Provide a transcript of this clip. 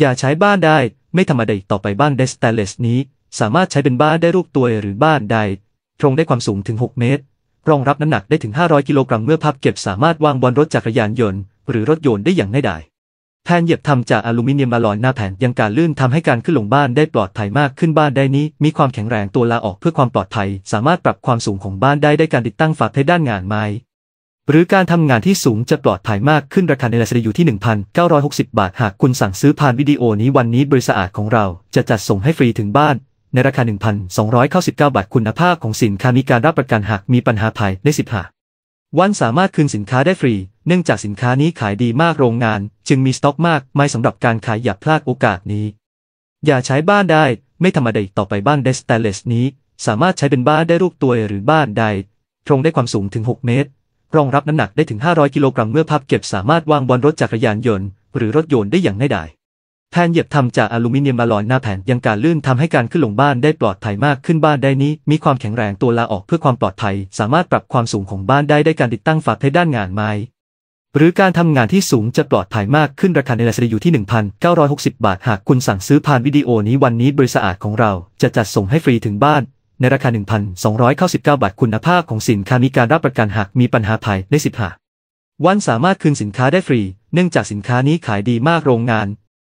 อย่าใช้บ้านได้ไม่ธรรมดาต่อไปบ้านเดสตตเลสนี้สามารถใช้เป็นบ้านได้รูปตัว หรือบ้านใดตรงได้ความสูงถึง 6 เมตร รองรับน้ำหนักได้ถึง 500 กิโลกรัมเมื่อพับเก็บสามารถวางบนรถจักรยานยนต์ หรือรถยนต์ได้อย่างง่ายดายแผ่นเหยียบทำจากอลูมิเนียมอลอยหน้าแผ่นยังการลื่นทำให้การขึ้นลงบ้านได้ปลอดภัยมากขึ้นบ้านได้นี้ มีความแข็งแรงตัวลาออกเพื่อความปลอดภัย สามารถปรับความสูงของบ้านได้ได้การติดตั้งฝาเพดานงานไม้หรือการทำงานที่สูงจะปลอดภัยมากขึ้นราคาในลัสดีอยู่ที่ 1,960 บาท หากคุณสั่งซื้อผ่านวิดีโอนี้วันนี้บริษัทของเราจะจัดส่งให้ฟรีถึงบ้าน ในราคา 1,299บาทคุณภาพของสินค้ามีการรับประกันหากมีปัญหาภายใน15วันสามารถคืนสินค้าได้ฟรี เนื่องจากสินค้านี้ขายดีมากโรงงาน จึงมีสต็อกมากไม่สำหรับการขายอย่าพลาดโอกาสนี้ อย่าใช้บ้านได้ไม่ธรรมดาต่อไปบ้านเดสเตเลสนี้สามารถใช้เป็นบ้านได้รูปตัวหรือบ้านใดตรงได้ความสูงถึง 6 เมตรรองรับน้ำหนักได้ถึง 500 กิโลกรัมเมื่อพับเก็บสามารถวางบนรถจักรยานยนต์ หรือรถยนต์ได้อย่างง่ายดาย แผ่นเหยียบทำจากอลูมิเนียมอลอยหน้าแผ่นยังการลื่นทำให้การขึ้นลงบ้านได้ปลอดภัยมากขึ้นบ้านได้นี้ มีความแข็งแรงตัวลาออกเพื่อความปลอดภัย สามารถปรับความสูงของบ้านได้ได้การติดตั้งฝาเพดานงานไม้ หรือการทำงานที่สูงจะปลอดภัยมากขึ้นราคาในราคาอยู่ที่ 1,960 บาท หากคุณสั่งซื้อผ่านวิดีโอนี้วันนี้บริษัทของเรา จะจัดส่งให้ฟรีถึงบ้านในราคา 1,299บาท คุณภาพของสินค้ามีการรับประกันหากมีปัญหาภายใน15วันสามารถคืนสินค้าได้ฟรี เนื่องจากสินค้านี้ขายดีมากโรงงาน